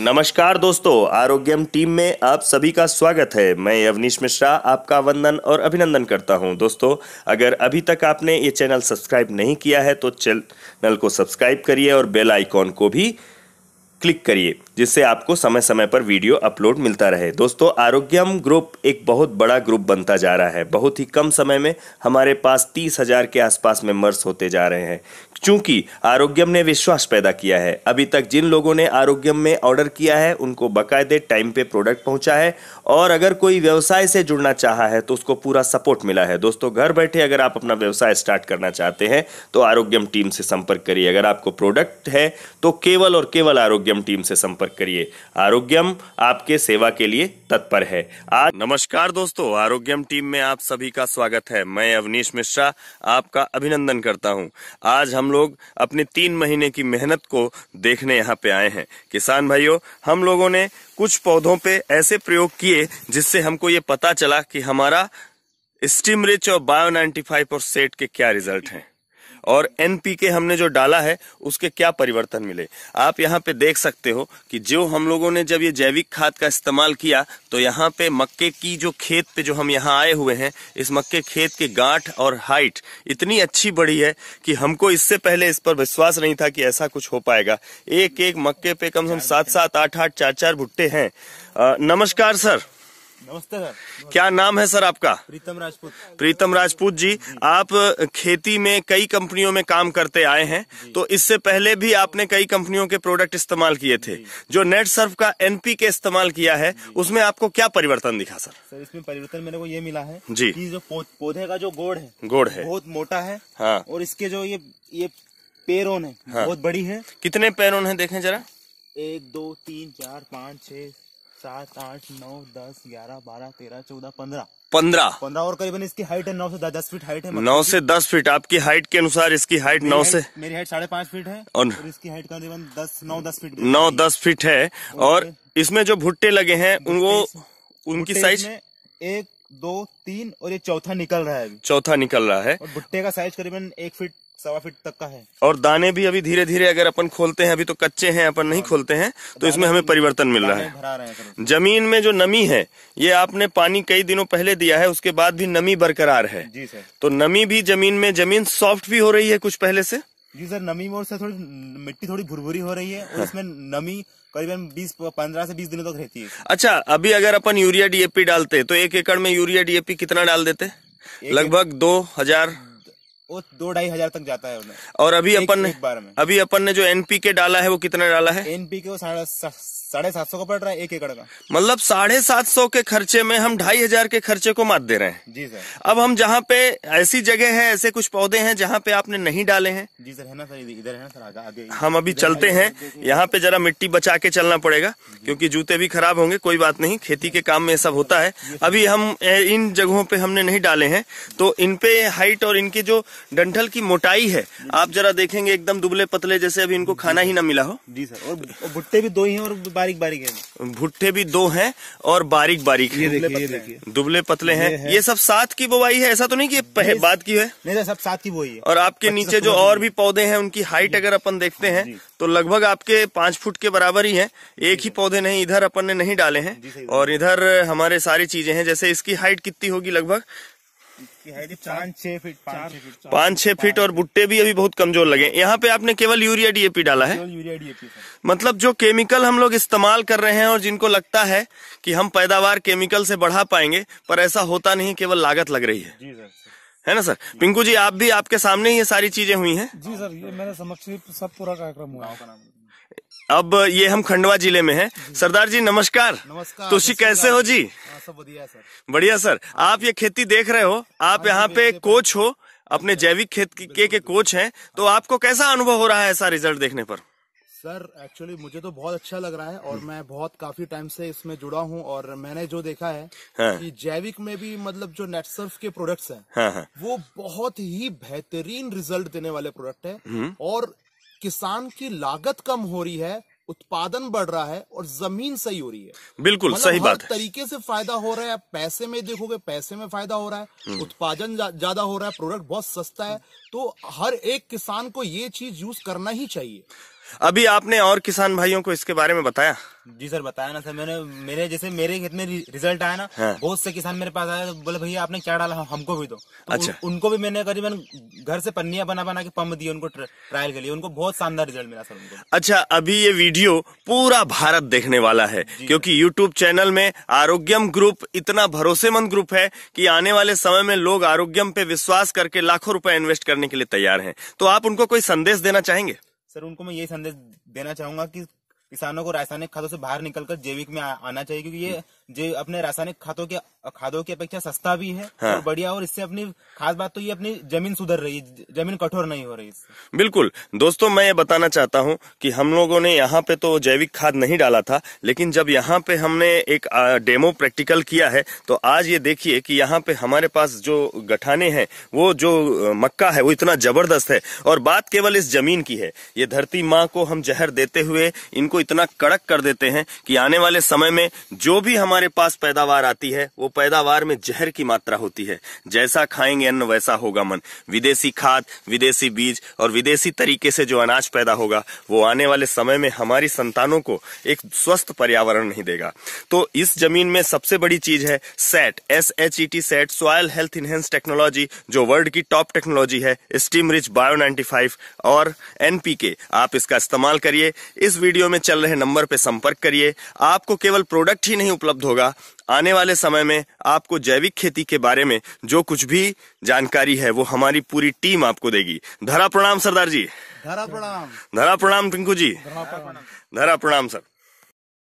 नमस्कार दोस्तों आरोग्यम टीम में आप सभी का स्वागत है मैं अवनीश मिश्रा आपका वंदन और अभिनंदन करता हूं दोस्तों अगर अभी तक आपने ये चैनल सब्सक्राइब नहीं किया है तो चैनल को सब्सक्राइब करिए और बेल आइकॉन को भी क्लिक करिए जिससे आपको समय समय पर वीडियो अपलोड मिलता रहे दोस्तों आरोग्यम ग्रुप एक बहुत बड़ा ग्रुप बनता जा रहा है बहुत ही कम समय में हमारे पास तीस हज़ार के आसपास मेंबर्स होते जा रहे हैं क्योंकि आरोग्यम ने विश्वास पैदा किया है अभी तक जिन लोगों ने आरोग्यम में ऑर्डर किया है उनको बकायदे टाइम पे प्रोडक्ट पहुंचा है और अगर कोई व्यवसाय से जुड़ना चाहा है तो उसको पूरा सपोर्ट मिला है दोस्तों घर बैठे अगर आप अपना व्यवसाय स्टार्ट करना चाहते हैं तो आरोग्यम टीम से संपर्क करिए अगर आपको प्रोडक्ट है तो केवल और केवल आरोग्यम टीम से संपर्क करिए आरोग्यम आपके सेवा के लिए तत्पर है आज नमस्कार दोस्तों आरोग्यम टीम में आप सभी का स्वागत है मैं अवनीश मिश्रा आपका अभिनंदन करता हूँ आज हम लोग अपने तीन महीने की मेहनत को देखने यहाँ पे आए हैं किसान भाइयों हम लोगों ने कुछ पौधों पे ऐसे प्रयोग किए जिससे हमको ये पता चला कि हमारा स्टीम रिच और बायो नाइन्टी फाइव और सेट के क्या रिजल्ट हैं और एनपीके हमने जो डाला है उसके क्या परिवर्तन मिले आप यहाँ पे देख सकते हो कि जो हम लोगों ने जब ये जैविक खाद का इस्तेमाल किया तो यहाँ पे मक्के की जो खेत पे जो हम यहाँ आए हुए हैं इस मक्के खेत की गांठ और हाइट इतनी अच्छी बढ़ी है कि हमको इससे पहले इस पर विश्वास नहीं था कि ऐसा कुछ हो पाएगा एक एक मक्के पे कम से कम सात सात आठ आठ चार चार भुट्टे हैं नमस्कार सर नमस्ते सर क्या नाम है सर आपका प्रीतम राजपूत प्रीतम राजपूत जी, आप खेती में कई कंपनियों में काम करते आए हैं तो इससे पहले भी आपने कई कंपनियों के प्रोडक्ट इस्तेमाल किए थे जो नेट सर्फ का एनपी के इस्तेमाल किया है उसमें आपको क्या परिवर्तन दिखा सर सर इसमें परिवर्तन मेरे को ये मिला है जी जो पौधे का जो गोड़ है गोड़ है बहुत मोटा है हाँ और इसके जो ये ये पेरोन है हाँ। बहुत बड़ी है कितने पेरोन है देखे जरा एक दो तीन चार पाँच छह सात आठ नौ दस ग्यारह बारह तेरह चौदह पंद्रह पंद्रह पंद्रह और करीबन इसकी हाइट है नौ से दस फीट हाइट है मतलब नौ से दस फीट आपकी हाइट के अनुसार इसकी हाइट नौ से मेरी हाइट साढ़े पाँच फीट है और, और इसकी हाइट करीबन दस नौ दस फीट नौ दस फीट है और इसमें जो भुट्टे लगे हैं उनको उनकी साइज एक दो तीन और ये चौथा निकल रहा है चौथा निकल रहा है भुट्टे का साइज करीबन एक फीट सवा फीट तक का है और दाने भी अभी धीरे धीरे अगर अपन खोलते हैं अभी तो कच्चे हैं अपन नहीं हाँ। खोलते हैं तो इसमें हमें परिवर्तन मिल रहा है जमीन में जो नमी है ये आपने पानी कई दिनों पहले दिया है उसके बाद भी नमी बरकरार है जी सर तो नमी भी जमीन में जमीन सॉफ्ट भी हो रही है कुछ पहले से जी सर नमी में से थोड़ी मिट्टी थोड़ी भुरभुरी हो रही है और हाँ। इसमें नमी करीबन 20 15 से 20 दिनों तक रहती है अच्छा अभी अगर अपन यूरिया डीएपी डालते तो एक एकड़ में यूरिया डीएपी कितना डाल देते लगभग दो हजार वो दो ढाई हजार तक जाता है और अभी अपन ने अभी अपन ने जो एनपी के डाला है वो कितना डाला है एनपी के वो साढ़े साढ़े सात सौ का पड़ रहा है एक एकड़ का मतलब साढ़े सात सौ के खर्चे में हम ढाई हजार के खर्चे को मात दे रहे हैं जी सर अब हम जहाँ पे ऐसी जगह है ऐसे कुछ पौधे हैं जहाँ पे आपने नहीं डाले हैं जी सर है ना सर इधर है ना सर आगे, हम अभी चलते हैं यहाँ पे जरा मिट्टी बचा के चलना पड़ेगा क्योंकि जूते भी खराब होंगे कोई बात नहीं खेती के काम में सब होता है अभी हम इन जगहों पे हमने नहीं डाले हैं तो इनपे हाइट और इनके जो डंठल की मोटाई है आप जरा देखेंगे एकदम दुबले पतले जैसे अभी इनको खाना ही ना मिला हो जी सर और भुट्टे भी दो ही हैं और बारीक बारीक है भुट्टे भी दो हैं और बारीक बारीक ये देखिए ये देखिए दुबले पतले हैं ये, है। ये सब साथ की बोवाई है ऐसा तो नहीं कि बाद की है नहीं सब साथ की बुआई है और आपके नीचे जो और भी पौधे हैं उनकी हाइट अगर अपन देखते हैं तो लगभग आपके पांच फुट के बराबर ही है एक ही पौधे नहीं इधर अपन ने नहीं डाले हैं और इधर हमारे सारी चीजें हैं जैसे इसकी हाइट कितनी होगी लगभग पाँच छह फीट छह फीट और बुट्टे भी अभी बहुत कमजोर लगे यहाँ पे आपने केवल यूरिया डीएपी डाला है यूरिया डीएपी मतलब जो केमिकल हम लोग इस्तेमाल कर रहे हैं और जिनको लगता है कि हम पैदावार केमिकल से बढ़ा पाएंगे पर ऐसा होता नहीं केवल लागत लग रही है जी सर है ना सर पिंकू जी आप भी आपके सामने ये सारी चीजें हुई है जी सर ये मेरे समक्ष सब पूरा कार्यक्रम हुआ अब ये हम खंडवा जिले में है सरदार जी नमस्कार नमस्कार कैसे हो जी बढ़िया सर बढ़िया सर हाँ आप ये खेती देख रहे हो आप हाँ यहाँ पे कोच हो अपने जैविक खेत के के कोच हैं तो हाँ। आपको कैसा अनुभव हो रहा है ऐसा रिजल्ट देखने पर सर एक्चुअली मुझे तो बहुत अच्छा लग रहा है और मैं बहुत काफी टाइम से इसमें जुड़ा हूँ और मैंने जो देखा है हाँ। कि जैविक में भी मतलब जो नेटसर्फ के प्रोडक्ट्स हैं हाँ। वो बहुत ही बेहतरीन रिजल्ट देने वाले प्रोडक्ट है हम्म। और किसान की लागत कम हो रही है उत्पादन बढ़ रहा है और जमीन सही हो रही है बिल्कुल मतलब सही बात है तरीके से फायदा हो रहा है पैसे में देखोगे पैसे में फायदा हो रहा है हम्म। उत्पादन ज्यादा जा, हो रहा है प्रोडक्ट बहुत सस्ता है तो हर एक किसान को ये चीज यूज करना ही चाहिए अभी आपने और किसान भाइयों को इसके बारे में बताया जी सर बताया ना सर मैंने मेरे जैसे मेरे खेत में रिजल्ट आया ना हाँ। बहुत से किसान मेरे पास आया तो बोले भैया आपने क्या डाला हमको भी दो तो अच्छा उ, उनको भी मैंने करीबन घर से पन्नियां बना बना के पंप दिए उनको ट्रायल के लिए उनको बहुत शानदार रिजल्ट मिला सर उनको अच्छा अभी ये वीडियो पूरा भारत देखने वाला है क्योंकि यूट्यूब चैनल में आरोग्यम ग्रुप इतना भरोसेमंद ग्रुप है की आने वाले समय में लोग आरोग्यम पे विश्वास करके लाखों रूपये इन्वेस्ट करने के लिए तैयार है तो आप उनको कोई संदेश देना चाहेंगे सर उनको मैं यही संदेश देना चाहूंगा कि किसानों को रासायनिक खादों से बाहर निकलकर जैविक में आना चाहिए क्योंकि ये हम्म। जो अपने रासायनिक खादों के और खादों की अपेक्षा सस्ता भी है हाँ। और बढ़िया और इससे अपनी खास बात तो ये अपनी जमीन सुधर रही है जमीन कठोर नहीं हो रही बिल्कुल दोस्तों मैं ये बताना चाहता हूँ कि हम लोगों ने यहाँ पे तो जैविक खाद नहीं डाला था लेकिन जब यहाँ पे हमने एक डेमो प्रैक्टिकल किया है तो आज ये देखिए कि यहाँ पे हमारे पास जो गठाने हैं वो जो मक्का है वो इतना जबरदस्त है और बात केवल इस जमीन की है ये धरती माँ को हम जहर देते हुए इनको इतना कड़क कर देते हैं कि आने वाले समय में जो भी हमारे पास पैदावार आती है वो पैदावार में जहर की मात्रा होती है जैसा खाएंगे अन्न वैसा होगा मन विदेशी खाद विदेशी बीज और विदेशी तरीके से जो अनाज पैदा होगा वो आने वाले समय में हमारी संतानों को एक स्वस्थ पर्यावरण नहीं देगा तो इस जमीन में सबसे बड़ी चीज है set S H E e T set soil health enhance technology जो वर्ल्ड की टॉप टेक्नोलॉजी है steam rich bio ninety five और एनपीके आप इसका इस्तेमाल करिए इस वीडियो में चल रहे नंबर पर संपर्क करिए आपको केवल प्रोडक्ट ही नहीं उपलब्ध होगा आने वाले समय में आपको जैविक खेती के बारे में जो कुछ भी जानकारी है वो हमारी पूरी टीम आपको देगी धरा प्रणाम सरदार जी धरा प्रणाम धरा प्रणाम टिंकू जी धरा प्रणाम सर